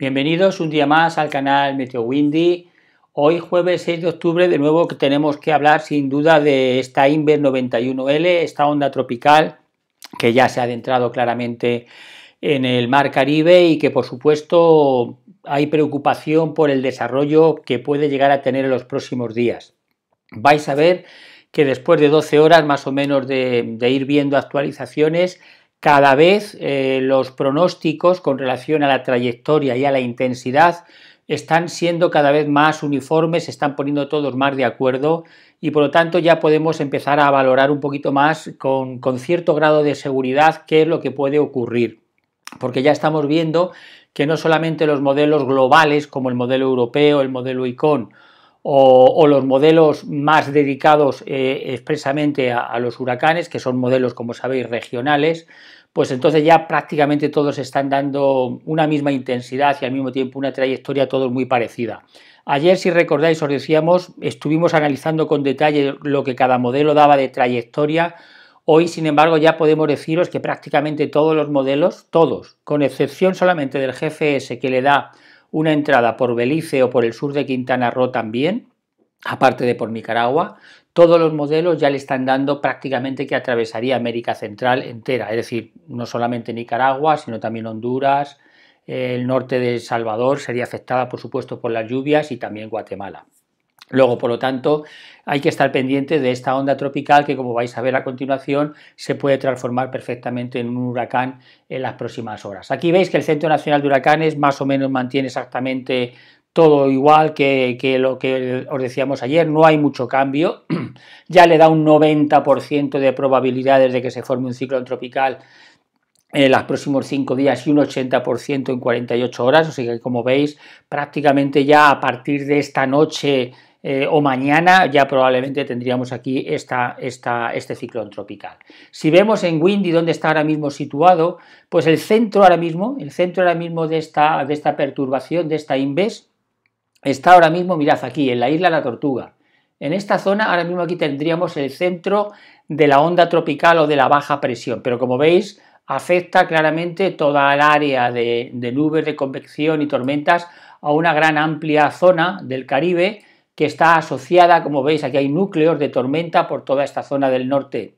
Bienvenidos un día más al canal Meteo Windy. Hoy jueves 6 de octubre de nuevo que tenemos que hablar sin duda de esta Inver 91L, esta onda tropical que ya se ha adentrado claramente en el mar Caribe y que por supuesto hay preocupación por el desarrollo que puede llegar a tener en los próximos días. Vais a ver que después de 12 horas más o menos de, de ir viendo actualizaciones, cada vez eh, los pronósticos con relación a la trayectoria y a la intensidad están siendo cada vez más uniformes, se están poniendo todos más de acuerdo y por lo tanto ya podemos empezar a valorar un poquito más con, con cierto grado de seguridad qué es lo que puede ocurrir. Porque ya estamos viendo que no solamente los modelos globales como el modelo europeo, el modelo ICON, o, los modelos más dedicados eh, expresamente a, a, los huracanes, que son modelos, como sabéis, regionales, pues entonces ya prácticamente todos están dando una misma intensidad y al mismo tiempo una trayectoria todos muy parecida. Ayer, si recordáis, os decíamos, estuvimos analizando con detalle lo que cada modelo daba de trayectoria. Hoy, sin embargo, ya podemos deciros que prácticamente todos los modelos, todos, con excepción solamente del GFS que le da una entrada por Belice o por el sur de Quintana Roo también, aparte de por Nicaragua, todos los modelos ya le están dando prácticamente que atravesaría América Central entera, es decir, no solamente Nicaragua, sino también Honduras, el norte de El Salvador sería afectada, por supuesto, por las lluvias y también Guatemala. Luego, por lo tanto, hay que estar pendiente de esta onda tropical que, como vais a ver a continuación, se puede transformar perfectamente en un huracán en las próximas horas. Aquí veis que el Centro Nacional de Huracanes más o menos mantiene exactamente todo igual que, lo que os decíamos ayer, no hay mucho cambio, ya le da un 90% de probabilidades de que se forme un ciclón tropical en los próximos 5 días y un 80% en 48 horas, o que como veis prácticamente ya a partir de esta noche eh, o mañana ya probablemente tendríamos aquí este ciclón tropical. Si vemos en Windy dónde está ahora mismo situado, pues el centro ahora mismo, el centro ahora mismo de esta, perturbación, de esta INVES, está ahora mismo, mirad aquí, en la isla La Tortuga. En esta zona ahora mismo aquí tendríamos el centro de la onda tropical o de la baja presión, pero como veis afecta claramente toda el área de nubes de convección y tormentas a una gran amplia zona del Caribe que está asociada, como veis, aquí hay núcleos de tormenta por toda esta zona del norte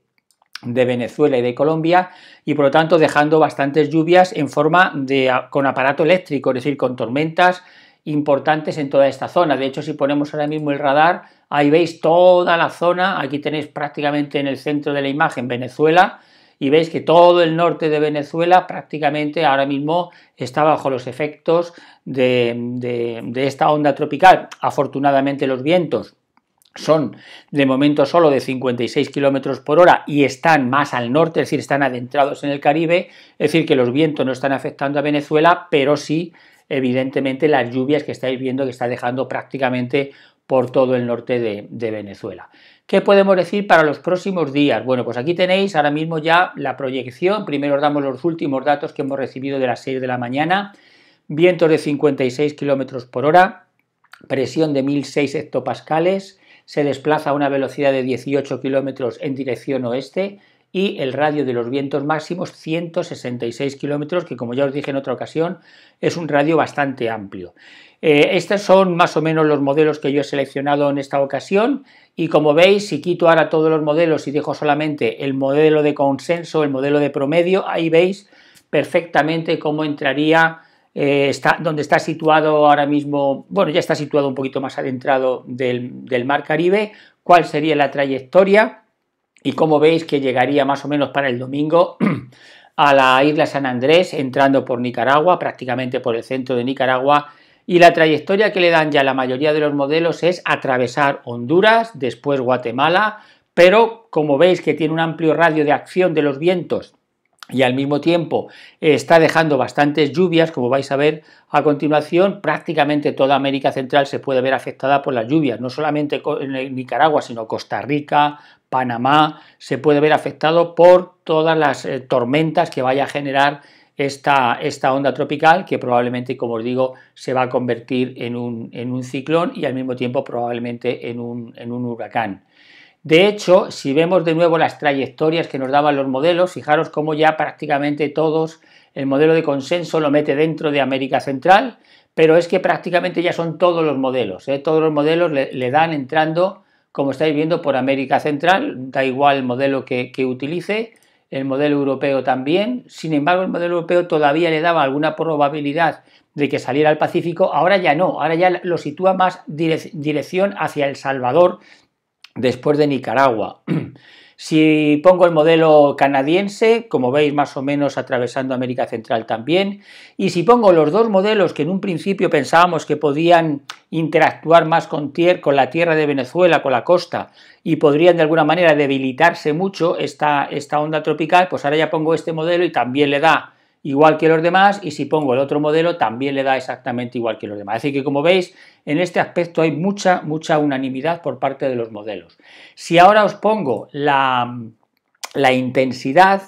de Venezuela y de Colombia y por lo tanto dejando bastantes lluvias en forma de con aparato eléctrico, es decir, con tormentas importantes en toda esta zona. De hecho, si ponemos ahora mismo el radar, ahí veis toda la zona, aquí tenéis prácticamente en el centro de la imagen Venezuela, y veis que todo el norte de Venezuela prácticamente ahora mismo está bajo los efectos de, esta onda tropical. Afortunadamente los vientos son de momento solo de 56 kilómetros por hora y están más al norte, es decir, están adentrados en el Caribe, es decir, que los vientos no están afectando a Venezuela, pero sí, evidentemente, las lluvias que estáis viendo que está dejando prácticamente por todo el norte de, Venezuela. ¿Qué podemos decir para los próximos días? Bueno, pues aquí tenéis ahora mismo ya la proyección. Primero os damos los últimos datos que hemos recibido de las 6 de la mañana. Vientos de 56 kilómetros por hora, presión de 1006 hectopascales, se desplaza a una velocidad de 18 kilómetros en dirección oeste, y el radio de los vientos máximos 166 kilómetros, que como ya os dije en otra ocasión, es un radio bastante amplio. Eh, estos son más o menos los modelos que yo he seleccionado en esta ocasión y como veis, si quito ahora todos los modelos y dejo solamente el modelo de consenso, el modelo de promedio, ahí veis perfectamente cómo entraría eh, está, donde está situado ahora mismo, bueno, ya está situado un poquito más adentrado del, del mar Caribe, cuál sería la trayectoria y como veis que llegaría más o menos para el domingo a la isla San Andrés, entrando por Nicaragua, prácticamente por el centro de Nicaragua, y la trayectoria que le dan ya la mayoría de los modelos es atravesar Honduras, después Guatemala, pero como veis que tiene un amplio radio de acción de los vientos y al mismo tiempo está dejando bastantes lluvias, como vais a ver a continuación, prácticamente toda América Central se puede ver afectada por las lluvias, no solamente en Nicaragua, sino Costa Rica, Panamá se puede ver afectado por todas las eh, tormentas que vaya a generar esta, esta, onda tropical que probablemente, como os digo, se va a convertir en un, en un ciclón y al mismo tiempo probablemente en un, huracán. De hecho, si vemos de nuevo las trayectorias que nos daban los modelos, fijaros cómo ya prácticamente todos el modelo de consenso lo mete dentro de América Central, pero es que prácticamente ya son todos los modelos. ¿eh? Todos los modelos le dan entrando como estáis viendo, por América Central, da igual el modelo que, utilice, el modelo europeo también, sin embargo el modelo europeo todavía le daba alguna probabilidad de que saliera al Pacífico, ahora ya no, ahora ya lo sitúa más dirección hacia El Salvador después de Nicaragua. Si pongo el modelo canadiense, como veis más o menos atravesando América Central también, y si pongo los dos modelos que en un principio pensábamos que podían interactuar más con, la tierra de Venezuela, con la costa, y podrían de alguna manera debilitarse mucho esta onda tropical, pues ahora ya pongo este modelo y también le da igual que los demás y si pongo el otro modelo también le da exactamente igual que los demás. Así que como veis, en este aspecto hay mucha, mucha unanimidad por parte de los modelos. Si ahora os pongo la, la intensidad,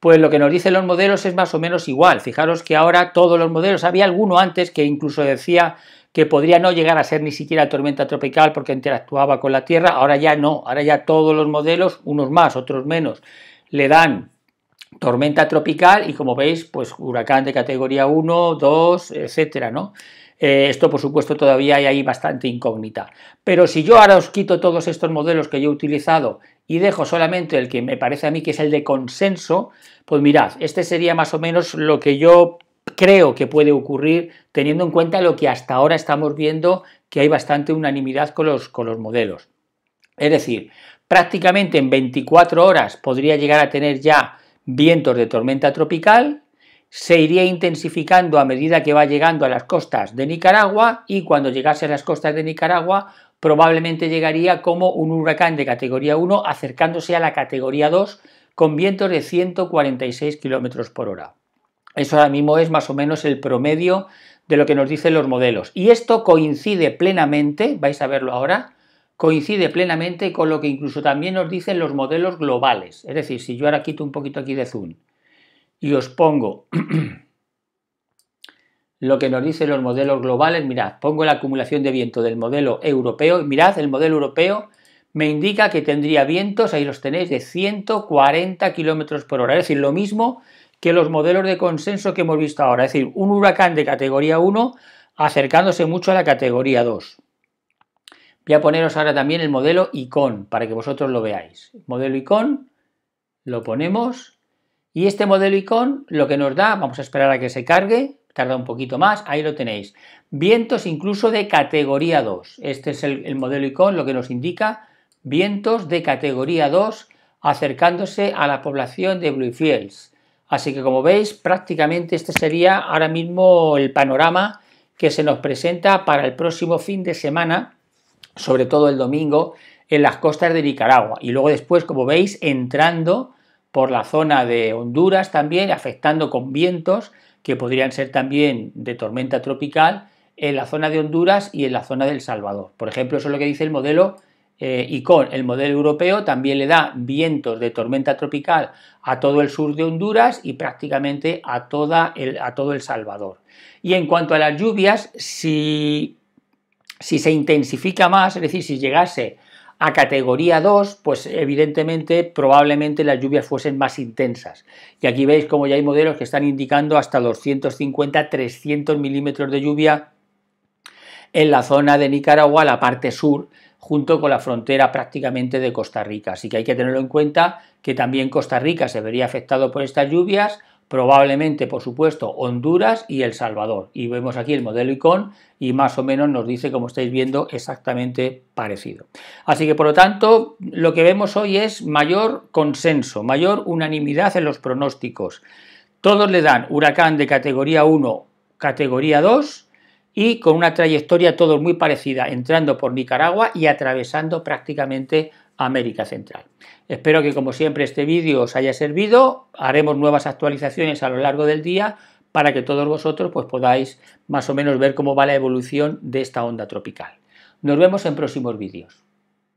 pues lo que nos dicen los modelos es más o menos igual. Fijaros que ahora todos los modelos, había alguno antes que incluso decía que podría no llegar a ser ni siquiera tormenta tropical porque interactuaba con la Tierra, ahora ya no, ahora ya todos los modelos, unos más, otros menos, le dan tormenta tropical y como veis, pues huracán de categoría 1, 2, etcétera, ¿no? Eh, esto, por supuesto, todavía hay ahí bastante incógnita. Pero si yo ahora os quito todos estos modelos que yo he utilizado y dejo solamente el que me parece a mí que es el de consenso, pues mirad, este sería más o menos lo que yo creo que puede ocurrir teniendo en cuenta lo que hasta ahora estamos viendo que hay bastante unanimidad con los, con los modelos. Es decir, prácticamente en 24 horas podría llegar a tener ya vientos de tormenta tropical, se iría intensificando a medida que va llegando a las costas de Nicaragua y cuando llegase a las costas de Nicaragua probablemente llegaría como un huracán de categoría 1 acercándose a la categoría 2 con vientos de 146 km por hora. Eso ahora mismo es más o menos el promedio de lo que nos dicen los modelos. Y esto coincide plenamente, vais a verlo ahora, coincide plenamente con lo que incluso también nos dicen los modelos globales. Es decir, si yo ahora quito un poquito aquí de zoom y os pongo lo que nos dicen los modelos globales, mirad, pongo la acumulación de viento del modelo europeo, y mirad, el modelo europeo me indica que tendría vientos, ahí los tenéis, de 140 kilómetros por hora, es decir, lo mismo que los modelos de consenso que hemos visto ahora, es decir, un huracán de categoría 1 acercándose mucho a la categoría 2. Voy a poneros ahora también el modelo icon para que vosotros lo veáis. Modelo icon, lo ponemos y este modelo icon lo que nos da, vamos a esperar a que se cargue, tarda un poquito más, ahí lo tenéis. Vientos incluso de categoría 2. Este es el, modelo icon, lo que nos indica vientos de categoría 2 acercándose a la población de Bluefields. Así que como veis, prácticamente este sería ahora mismo el panorama que se nos presenta para el próximo fin de semana sobre todo el domingo, en las costas de Nicaragua. Y luego después, como veis, entrando por la zona de Honduras también, afectando con vientos que podrían ser también de tormenta tropical en la zona de Honduras y en la zona del Salvador. Por ejemplo, eso es lo que dice el modelo eh, ICON. El modelo europeo también le da vientos de tormenta tropical a todo el sur de Honduras y prácticamente a, toda a todo el Salvador. Y en cuanto a las lluvias, si si se intensifica más, es decir, si llegase a categoría 2, pues evidentemente probablemente las lluvias fuesen más intensas. Y aquí veis como ya hay modelos que están indicando hasta 250-300 milímetros de lluvia en la zona de Nicaragua, la parte sur, junto con la frontera prácticamente de Costa Rica. Así que hay que tenerlo en cuenta que también Costa Rica se vería afectado por estas lluvias, probablemente, por supuesto, Honduras y El Salvador. Y vemos aquí el modelo ICON y más o menos nos dice, como estáis viendo, exactamente parecido. Así que, por lo tanto, lo que vemos hoy es mayor consenso, mayor unanimidad en los pronósticos. Todos le dan huracán de categoría 1, categoría 2 y con una trayectoria todos muy parecida, entrando por Nicaragua y atravesando prácticamente América Central. Espero que como siempre este vídeo os haya servido, haremos nuevas actualizaciones a lo largo del día para que todos vosotros pues, podáis más o menos ver cómo va la evolución de esta onda tropical. Nos vemos en próximos vídeos.